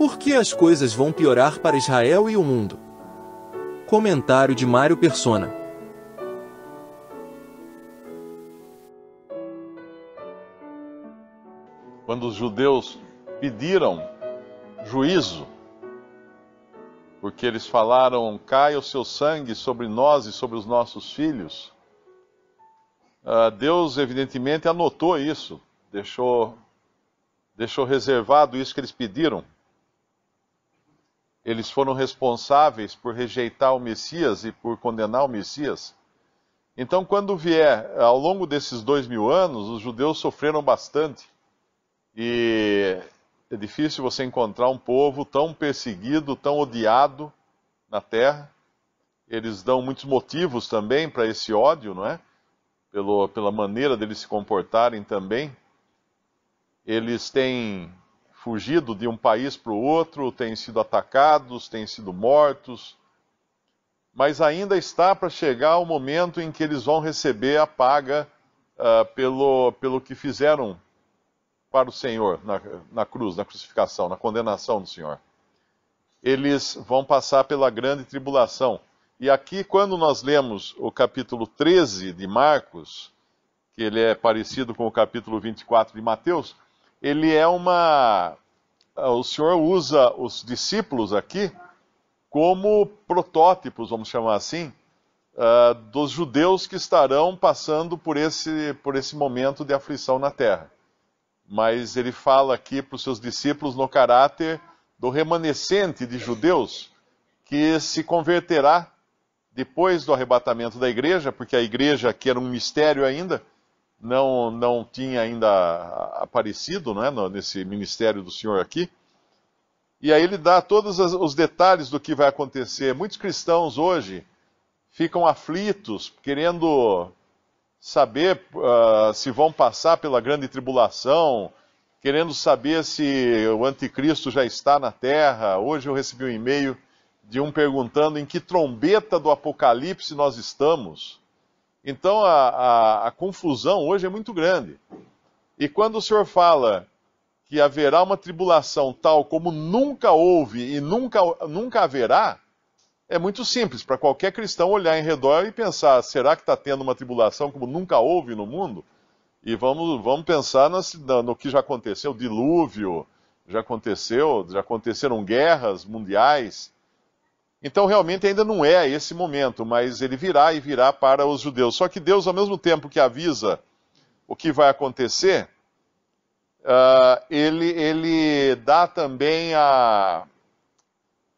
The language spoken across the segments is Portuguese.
Por que as coisas vão piorar para Israel e o mundo? Comentário de Mário Persona. Quando os judeus pediram juízo, porque eles falaram: caia o seu sangue sobre nós e sobre os nossos filhos. Ah, Deus, evidentemente, anotou isso, deixou, deixou reservado isso que eles pediram eles foram responsáveis por rejeitar o Messias e por condenar o Messias. Então, quando vier, ao longo desses dois mil anos, os judeus sofreram bastante. E é difícil você encontrar um povo tão perseguido, tão odiado na terra. Eles dão muitos motivos também para esse ódio, não é? Pelo, pela maneira deles se comportarem também. Eles têm fugido de um país para o outro, têm sido atacados, têm sido mortos, mas ainda está para chegar o momento em que eles vão receber a paga uh, pelo, pelo que fizeram para o Senhor na, na cruz, na crucificação, na condenação do Senhor. Eles vão passar pela grande tribulação. E aqui, quando nós lemos o capítulo 13 de Marcos, que ele é parecido com o capítulo 24 de Mateus, ele é uma. Ah, o Senhor usa os discípulos aqui como protótipos, vamos chamar assim, uh, dos judeus que estarão passando por esse, por esse momento de aflição na terra. Mas ele fala aqui para os seus discípulos no caráter do remanescente de judeus que se converterá depois do arrebatamento da igreja, porque a igreja aqui era um mistério ainda não, não tinha ainda aparecido né, nesse ministério do Senhor aqui. E aí ele dá todos os detalhes do que vai acontecer. Muitos cristãos hoje ficam aflitos, querendo saber uh, se vão passar pela grande tribulação, querendo saber se o anticristo já está na terra. Hoje eu recebi um e-mail de um perguntando em que trombeta do apocalipse nós estamos. Então a, a, a confusão hoje é muito grande. E quando o senhor fala que haverá uma tribulação tal como nunca houve e nunca, nunca haverá, é muito simples para qualquer cristão olhar em redor e pensar: será que está tendo uma tribulação como nunca houve no mundo? E vamos, vamos pensar nas, no que já aconteceu: dilúvio, já aconteceu, já aconteceram guerras mundiais, então, realmente, ainda não é esse momento, mas ele virá e virá para os judeus. Só que Deus, ao mesmo tempo que avisa o que vai acontecer, uh, ele, ele dá também a,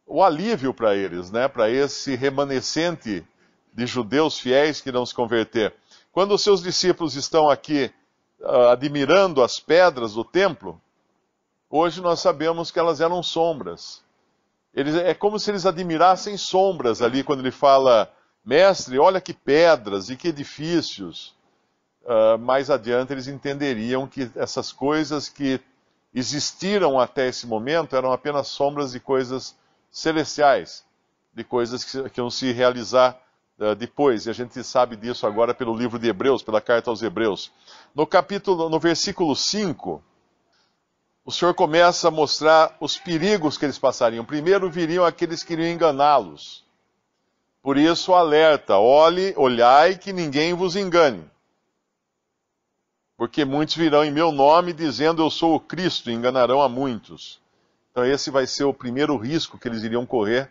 o alívio para eles, né? para esse remanescente de judeus fiéis que não se converter. Quando os seus discípulos estão aqui uh, admirando as pedras do templo, hoje nós sabemos que elas eram sombras eles, é como se eles admirassem sombras ali quando ele fala, mestre, olha que pedras e que edifícios. Uh, mais adiante eles entenderiam que essas coisas que existiram até esse momento eram apenas sombras de coisas celestiais, de coisas que, que iam se realizar uh, depois. E a gente sabe disso agora pelo livro de Hebreus, pela carta aos Hebreus. No capítulo, no versículo 5, o Senhor começa a mostrar os perigos que eles passariam. Primeiro viriam aqueles que iriam enganá-los. Por isso, alerta: olhe, olhai que ninguém vos engane. Porque muitos virão em meu nome dizendo eu sou o Cristo e enganarão a muitos. Então, esse vai ser o primeiro risco que eles iriam correr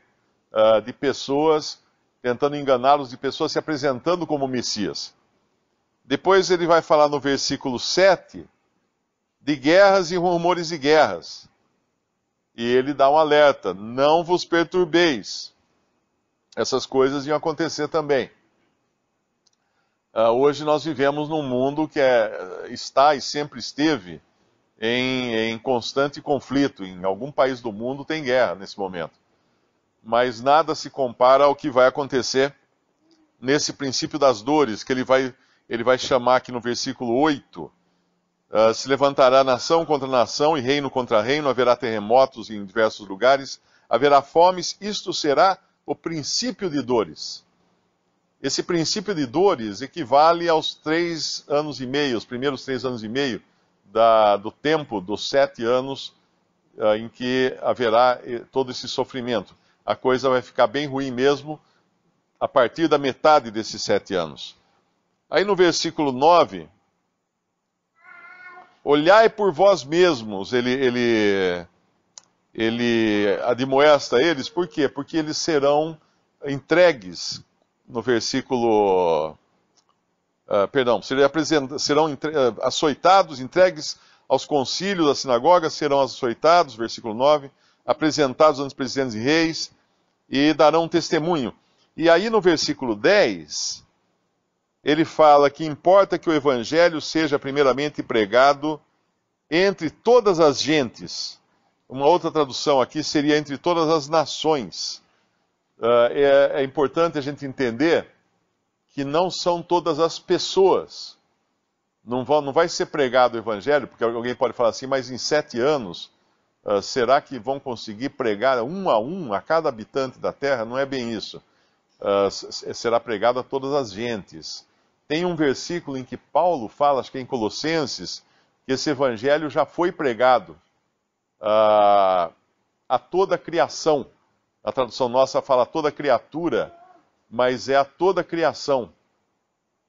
uh, de pessoas tentando enganá-los, de pessoas se apresentando como Messias. Depois ele vai falar no versículo 7 de guerras e rumores de guerras. E ele dá um alerta: não vos perturbeis. Essas coisas iam acontecer também. Uh, hoje nós vivemos num mundo que é, está e sempre esteve em, em constante conflito. Em algum país do mundo tem guerra nesse momento. Mas nada se compara ao que vai acontecer nesse princípio das dores, que ele vai, ele vai chamar aqui no versículo 8 ah, se levantará nação contra nação e reino contra reino, haverá terremotos em diversos lugares, haverá fomes, isto será o princípio de dores. Esse princípio de dores equivale aos três anos e meio, os primeiros três anos e meio da, do tempo dos sete anos uh, em que haverá eh, todo esse sofrimento. A coisa vai ficar bem ruim mesmo a partir da metade desses sete anos. Aí no versículo 9, Olhai por vós mesmos, ele, ele, ele admoesta eles, por quê? Porque eles serão entregues, no versículo. Uh, perdão, serão entre, ah, açoitados, entregues aos concílios da sinagoga, serão açoitados, versículo 9, apresentados aos presidentes e reis, e darão testemunho. E aí no versículo 10, ele fala que importa que o evangelho seja primeiramente pregado entre todas as gentes. Uma outra tradução aqui seria entre todas as nações. Ah, é, é importante a gente entender que não são todas as pessoas. Não, vão, não vai ser pregado o evangelho, porque alguém pode falar assim, mas em sete anos, ah, será que vão conseguir pregar um a um a cada habitante da terra? Não é bem isso. Ah, será pregado a todas as gentes. Tem um versículo em que Paulo fala, acho que é em Colossenses, que esse evangelho já foi pregado uh, a toda a criação. A tradução nossa fala toda criatura, mas é a toda a criação.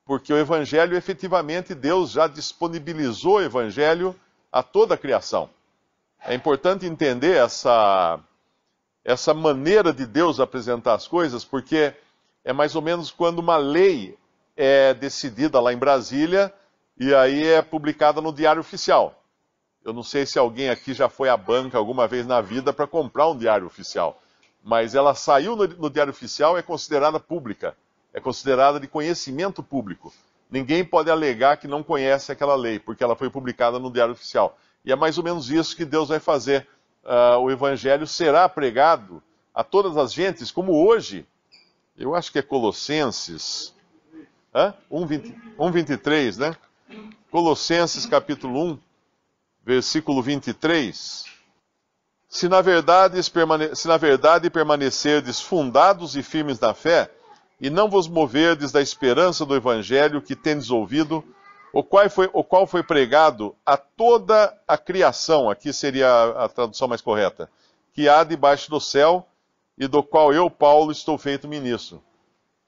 Porque o evangelho, efetivamente, Deus já disponibilizou o evangelho a toda a criação. É importante entender essa, essa maneira de Deus apresentar as coisas, porque é mais ou menos quando uma lei é decidida lá em Brasília e aí é publicada no Diário Oficial. Eu não sei se alguém aqui já foi à banca alguma vez na vida para comprar um diário oficial, mas ela saiu no, no Diário Oficial e é considerada pública, é considerada de conhecimento público. Ninguém pode alegar que não conhece aquela lei, porque ela foi publicada no Diário Oficial. E é mais ou menos isso que Deus vai fazer. Uh, o Evangelho será pregado a todas as gentes, como hoje. Eu acho que é Colossenses. 1,23, né? Colossenses capítulo 1, versículo 23. Se na, verdade, se na verdade permanecerdes fundados e firmes na fé, e não vos moverdes da esperança do evangelho que tendes ouvido, o qual foi, o qual foi pregado a toda a criação, aqui seria a, a tradução mais correta, que há debaixo do céu, e do qual eu, Paulo, estou feito ministro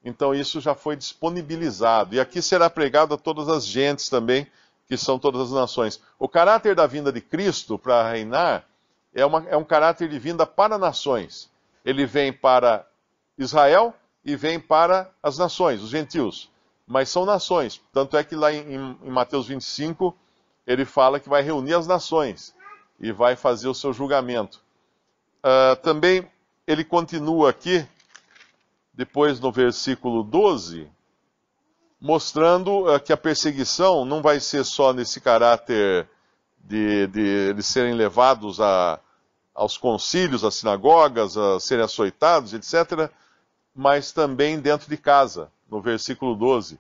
então isso já foi disponibilizado. E aqui será pregado a todas as gentes também, que são todas as nações. O caráter da vinda de Cristo para reinar é, uma, é um caráter de vinda para nações. Ele vem para Israel e vem para as nações, os gentios. Mas são nações. Tanto é que lá em, em Mateus 25, ele fala que vai reunir as nações e vai fazer o seu julgamento. Uh, também ele continua aqui depois no versículo 12, mostrando uh, que a perseguição não vai ser só nesse caráter de, de, serem levados a, aos concílios, às sinagogas, a serem açoitados, etc., mas também dentro de casa, no versículo 12.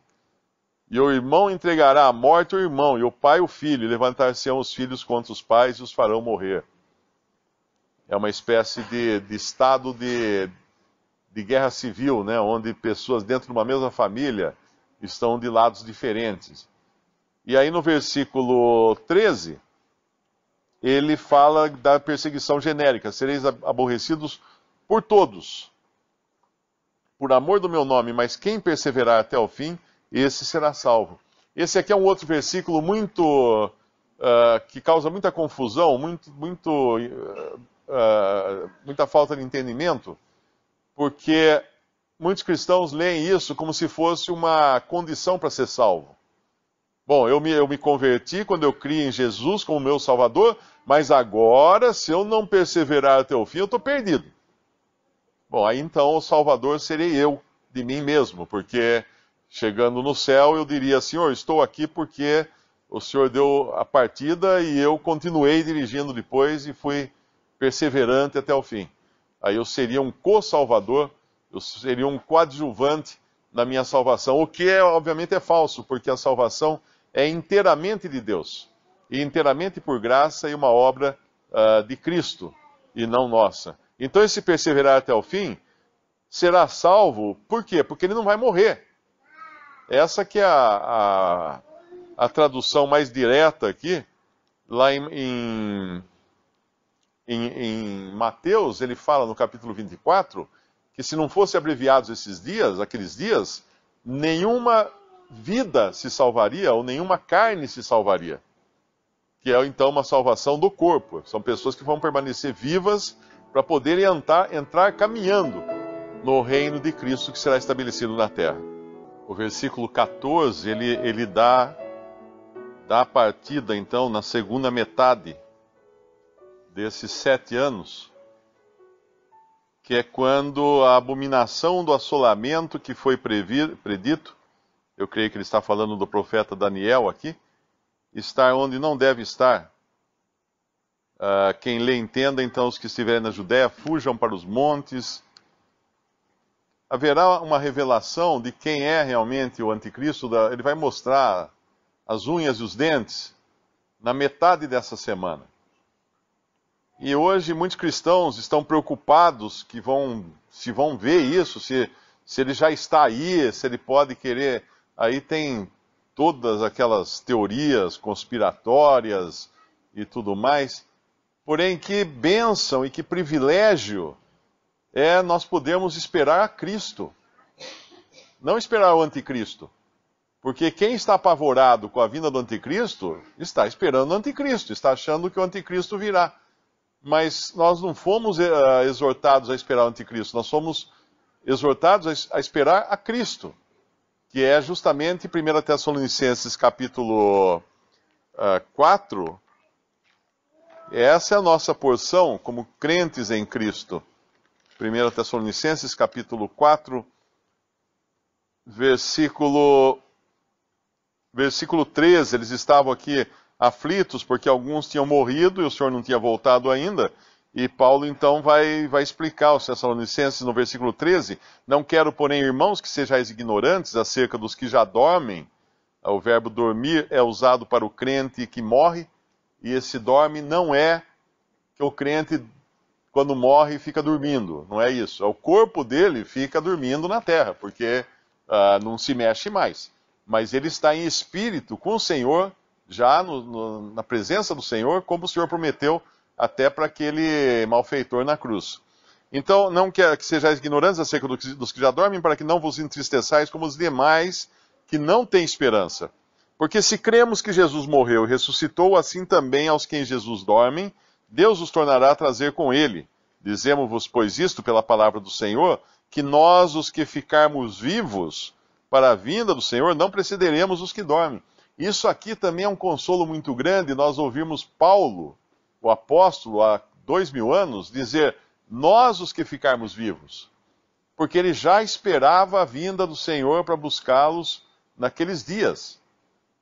E o irmão entregará à morte o irmão, e o pai o filho, e levantar-se-ão os filhos contra os pais e os farão morrer. É uma espécie de, de estado de, de guerra civil, né, onde pessoas dentro de uma mesma família estão de lados diferentes. E aí no versículo 13, ele fala da perseguição genérica: sereis aborrecidos por todos, por amor do meu nome, mas quem perseverar até o fim, esse será salvo. Esse aqui é um outro versículo muito. Uh, que causa muita confusão, muito, muito, uh, uh, muita falta de entendimento porque muitos cristãos leem isso como se fosse uma condição para ser salvo. Bom, eu me, eu me converti quando eu criei em Jesus como meu Salvador, mas agora, se eu não perseverar até o fim, eu estou perdido. Bom, aí então o Salvador serei eu, de mim mesmo, porque chegando no céu eu diria: Senhor, estou aqui porque o Senhor deu a partida e eu continuei dirigindo depois e fui perseverante até o fim. Aí eu seria um co-salvador, eu seria um coadjuvante na minha salvação. O que, é, obviamente, é falso, porque a salvação é inteiramente de Deus, e inteiramente por graça e uma obra uh, de Cristo, e não nossa. Então, esse perseverar até o fim será salvo, por quê? Porque ele não vai morrer. Essa que é a, a, a tradução mais direta aqui, lá em, em em, em Mateus, ele fala no capítulo 24 que se não fossem abreviados esses dias, aqueles dias, nenhuma vida se salvaria ou nenhuma carne se salvaria. Que é então uma salvação do corpo. São pessoas que vão permanecer vivas para poderem entrar, entrar caminhando no reino de Cristo que será estabelecido na terra. O versículo 14, ele, ele dá, dá a partida então na segunda metade desses sete anos, que é quando a abominação do assolamento que foi previr, predito, eu creio que ele está falando do profeta Daniel aqui, está onde não deve estar. Uh, quem lê entenda, então os que estiverem na Judéia fujam para os montes. Haverá uma revelação de quem é realmente o anticristo, da, ele vai mostrar as unhas e os dentes na metade dessa semana. E hoje muitos cristãos estão preocupados que vão, se vão ver isso, se, se ele já está aí, se ele pode querer. Aí tem todas aquelas teorias conspiratórias e tudo mais. Porém, que bênção e que privilégio é nós podemos esperar Cristo, não esperar o anticristo. Porque quem está apavorado com a vinda do anticristo está esperando o anticristo, está achando que o anticristo virá mas nós não fomos eh, exortados a esperar o anticristo, nós fomos exortados a, esperar a Cristo, que é justamente 1 Tessalonicenses capítulo uh, ah, 4. Essa é a nossa porção como crentes em Cristo. 1 Tessalonicenses capítulo 4, versículo, versículo 13, eles estavam aqui aflitos, porque alguns tinham morrido e o Senhor não tinha voltado ainda. E Paulo então vai, vai explicar aos Tessalonicenses no versículo 13: Não quero, porém, irmãos, que sejais ignorantes acerca dos que já dormem. O verbo dormir é usado para o crente que morre, e esse dorme não é que o crente, quando morre, fica dormindo. Não é isso. É o corpo dele fica dormindo na terra, porque ah, não se mexe mais. Mas ele está em espírito com o Senhor já no, no, na presença do Senhor, como o Senhor prometeu até para aquele malfeitor na cruz. Então, não quer que sejais ignorantes acerca dos que já dormem, para que não vos entristeçais como os demais que não têm esperança. Porque se cremos que Jesus morreu e ressuscitou, assim também aos que em Jesus dormem, Deus os tornará a trazer com ele. Dizemos-vos, pois, isto pela palavra do Senhor, que nós, os que ficarmos vivos para a vinda do Senhor, não precederemos os que dormem. Isso aqui também é um consolo muito grande. Nós ouvimos Paulo, o apóstolo, há dois mil anos, dizer: Nós os que ficarmos vivos. Porque ele já esperava a vinda do Senhor para buscá-los naqueles dias.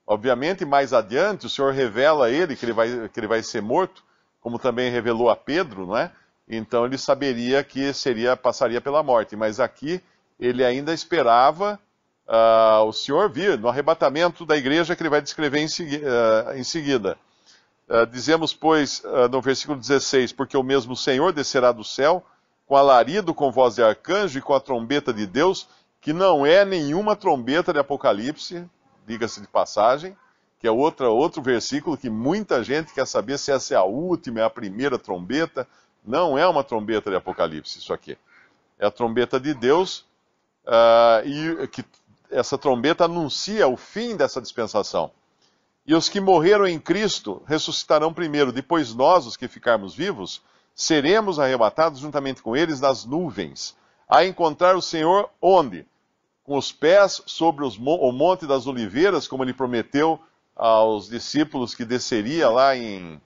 Obviamente, mais adiante, o Senhor revela a ele que ele, vai, que ele vai ser morto, como também revelou a Pedro, não é? Então ele saberia que seria passaria pela morte. Mas aqui ele ainda esperava uh, o Senhor vir no arrebatamento da igreja que ele vai descrever em, segui uh, em seguida. Uh, dizemos, pois, no versículo 16: Porque o mesmo Senhor descerá do céu com alarido, com voz de arcanjo e com a trombeta de Deus, que não é nenhuma trombeta de Apocalipse, diga-se de passagem, que é outra, outro versículo que muita gente quer saber se essa é a última, é a primeira trombeta. Não é uma trombeta de Apocalipse, isso aqui. É a trombeta de Deus uh, e que essa trombeta anuncia o fim dessa dispensação. E os que morreram em Cristo ressuscitarão primeiro, depois nós, os que ficarmos vivos, seremos arrebatados juntamente com eles nas nuvens, a encontrar o Senhor onde? Com os pés sobre os, o Monte das Oliveiras, como ele prometeu aos discípulos que desceria lá em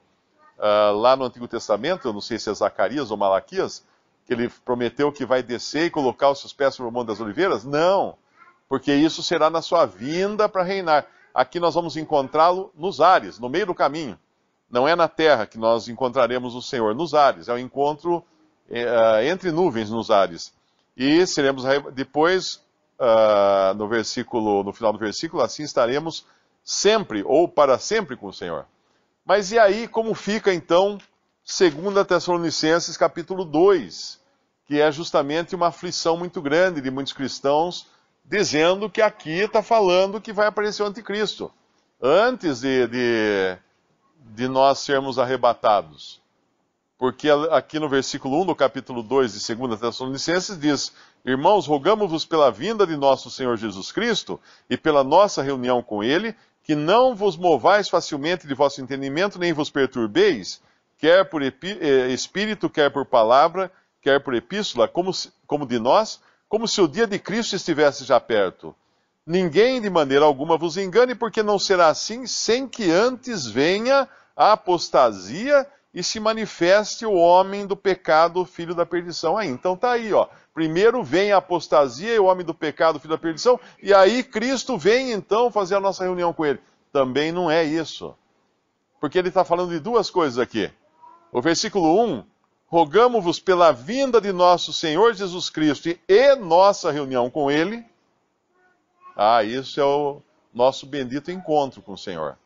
uh, lá no Antigo Testamento, eu não sei se é Zacarias ou Malaquias, que ele prometeu que vai descer e colocar os seus pés sobre o Monte das Oliveiras? Não porque isso será na sua vinda para reinar. Aqui nós vamos encontrá-lo nos ares, no meio do caminho. Não é na terra que nós encontraremos o Senhor, nos ares. É o um encontro eh, ah, entre nuvens nos ares. E seremos depois, uh, no versículo, no final do versículo, assim estaremos sempre ou para sempre com o Senhor. Mas e aí, como fica então 2 Tessalonicenses capítulo 2, que é justamente uma aflição muito grande de muitos cristãos dizendo que aqui está falando que vai aparecer o anticristo, antes de, de, de nós sermos arrebatados. Porque aqui no versículo 1 do capítulo 2 de 2 Tessalonicenses diz: Irmãos, rogamos-vos pela vinda de nosso Senhor Jesus Cristo e pela nossa reunião com Ele, que não vos movais facilmente de vosso entendimento, nem vos perturbeis, quer por eh, espírito, quer por palavra, quer por epístola, como, como de nós, como se o dia de Cristo estivesse já perto. Ninguém de maneira alguma vos engane, porque não será assim, sem que antes venha a apostasia e se manifeste o homem do pecado, filho da perdição. Aí, então tá aí, ó. Primeiro vem a apostasia e o homem do pecado, filho da perdição, e aí Cristo vem então fazer a nossa reunião com ele. Também não é isso. Porque ele está falando de duas coisas aqui. O versículo 1 rogamos-vos pela vinda de nosso Senhor Jesus Cristo e nossa reunião com Ele. Ah, isso é o nosso bendito encontro com o Senhor.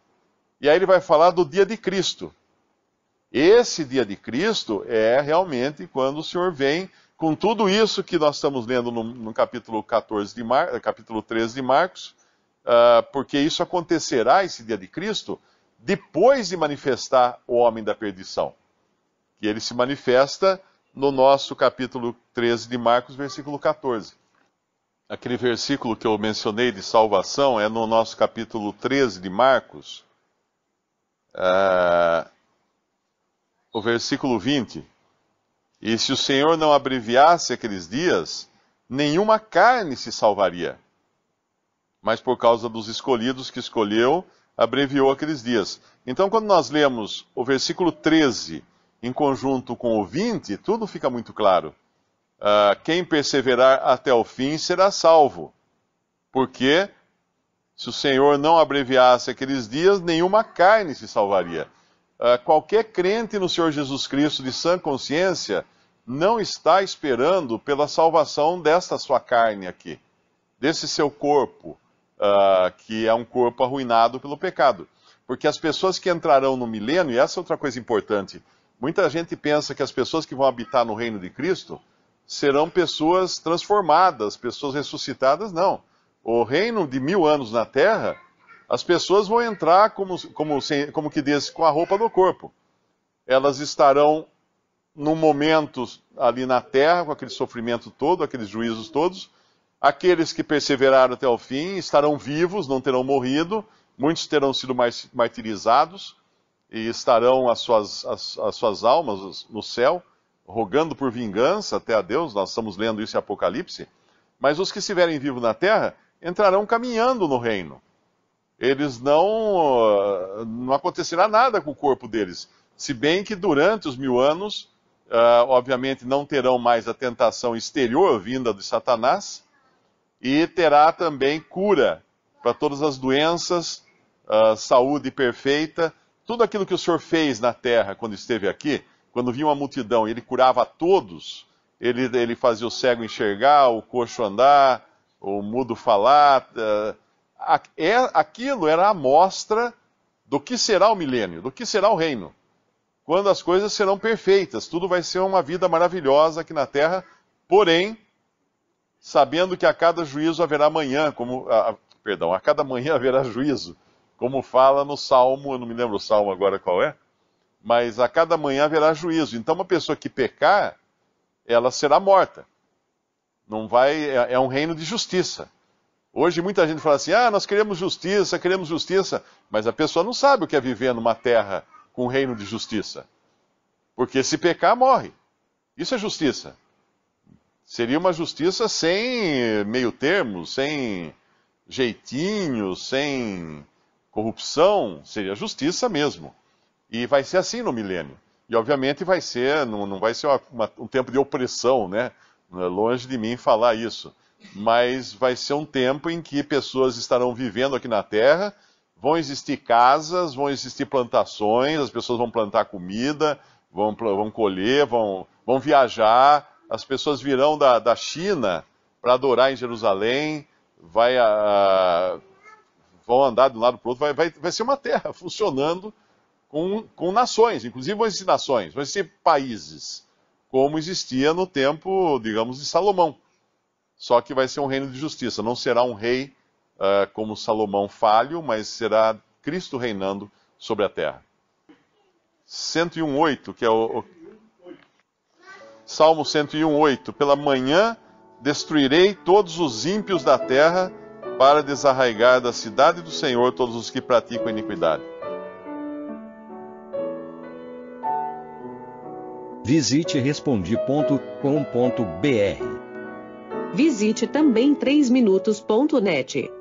E aí ele vai falar do dia de Cristo. Esse dia de Cristo é realmente quando o Senhor vem com tudo isso que nós estamos lendo no, no capítulo, 14 de Mar, capítulo 13 de Marcos, uh, porque isso acontecerá, esse dia de Cristo, depois de manifestar o homem da perdição. E ele se manifesta no nosso capítulo 13 de Marcos, versículo 14. Aquele versículo que eu mencionei de salvação é no nosso capítulo 13 de Marcos, uh, o versículo 20. E se o Senhor não abreviasse aqueles dias, nenhuma carne se salvaria. Mas por causa dos escolhidos que escolheu, abreviou aqueles dias. Então, quando nós lemos o versículo 13 em conjunto com o 20, tudo fica muito claro. Uh, quem perseverar até o fim será salvo. Porque se o Senhor não abreviasse aqueles dias, nenhuma carne se salvaria. Uh, qualquer crente no Senhor Jesus Cristo de sã consciência não está esperando pela salvação desta sua carne aqui, desse seu corpo, uh, que é um corpo arruinado pelo pecado. Porque as pessoas que entrarão no milênio, e essa é outra coisa importante, Muita gente pensa que as pessoas que vão habitar no reino de Cristo serão pessoas transformadas, pessoas ressuscitadas. Não. O reino de mil anos na terra, as pessoas vão entrar, como, como, como que diz, com a roupa do corpo. Elas estarão num momento ali na terra, com aquele sofrimento todo, aqueles juízos todos. Aqueles que perseveraram até o fim estarão vivos, não terão morrido. Muitos terão sido martirizados e estarão as suas, as, as suas almas no céu, rogando por vingança até a Deus, nós estamos lendo isso em Apocalipse, mas os que estiverem vivos na terra entrarão caminhando no reino. Eles não. Ah, não acontecerá nada com o corpo deles. Se bem que durante os mil anos, uh, obviamente, não terão mais a tentação exterior vinda de Satanás, e terá também cura para todas as doenças, uh, saúde perfeita tudo aquilo que o Senhor fez na terra quando esteve aqui, quando vinha uma multidão e ele curava a todos, ele, ele fazia o cego enxergar, o coxo andar, o mudo falar. Eh, é, aquilo era a mostra do que será o milênio, do que será o reino. Quando as coisas serão perfeitas, tudo vai ser uma vida maravilhosa aqui na terra, porém, sabendo que a cada juízo haverá amanhã, como. A, perdão, a cada manhã haverá juízo como fala no Salmo, eu não me lembro o Salmo agora qual é, mas a cada manhã haverá juízo. Então, uma pessoa que pecar, ela será morta. Não vai, é, é um reino de justiça. Hoje muita gente fala assim: ah, nós queremos justiça, queremos justiça, mas a pessoa não sabe o que é viver numa terra com um reino de justiça. Porque se pecar, morre. Isso é justiça. Seria uma justiça sem meio termo, sem jeitinho, sem Corrupção seria justiça mesmo. E vai ser assim no milênio. E obviamente vai ser, não, não vai ser uma, uma, um tempo de opressão, né? É longe de mim falar isso. Mas vai ser um tempo em que pessoas estarão vivendo aqui na Terra, vão existir casas, vão existir plantações, as pessoas vão plantar comida, vão, vão colher, vão, vão viajar, as pessoas virão da, da China para adorar em Jerusalém, vai a, vão andar de um lado para o outro, vai, vai, vai ser uma terra funcionando com, com nações, inclusive vão existir nações, vão existir países, como existia no tempo, digamos, de Salomão. Só que vai ser um reino de justiça, não será um rei uh, como Salomão falho, mas será Cristo reinando sobre a terra. 101.8, que é o, o... Salmo 101.8, pela manhã destruirei todos os ímpios da terra para desarraigar da cidade do Senhor todos os que praticam iniquidade. Visite respondi.com.br. Visite também 3minutos.net.